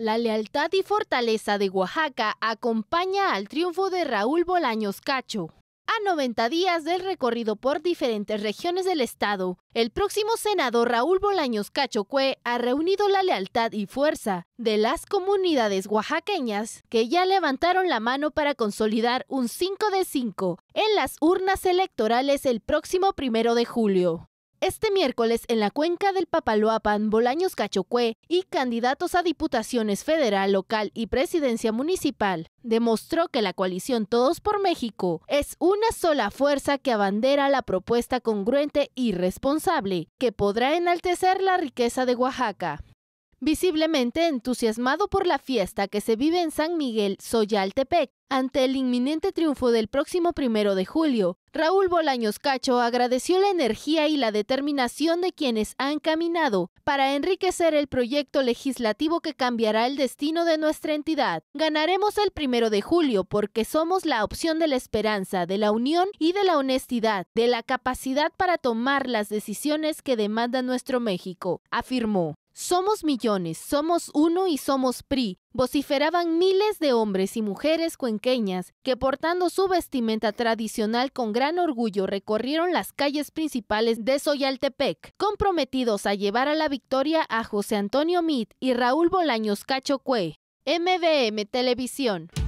La lealtad y fortaleza de Oaxaca acompaña al triunfo de Raúl Bolaños Cacho. A 90 días del recorrido por diferentes regiones del estado, el próximo senador Raúl Bolaños Cacho Cue ha reunido la lealtad y fuerza de las comunidades oaxaqueñas que ya levantaron la mano para consolidar un 5 de 5 en las urnas electorales el próximo primero de julio. Este miércoles, en la cuenca del Papaloapan, Bolaños Cachocué y candidatos a diputaciones federal, local y presidencia municipal, demostró que la coalición Todos por México es una sola fuerza que abandera la propuesta congruente y responsable que podrá enaltecer la riqueza de Oaxaca. Visiblemente entusiasmado por la fiesta que se vive en San Miguel, Soyaltepec, ante el inminente triunfo del próximo primero de julio, Raúl Bolaños Cacho agradeció la energía y la determinación de quienes han caminado para enriquecer el proyecto legislativo que cambiará el destino de nuestra entidad. Ganaremos el primero de julio porque somos la opción de la esperanza, de la unión y de la honestidad, de la capacidad para tomar las decisiones que demanda nuestro México, afirmó. Somos millones, somos uno y somos PRI, vociferaban miles de hombres y mujeres cuenqueñas que portando su vestimenta tradicional con gran orgullo recorrieron las calles principales de Soyaltepec, comprometidos a llevar a la victoria a José Antonio Mit y Raúl Bolaños Cacho Cue. Televisión.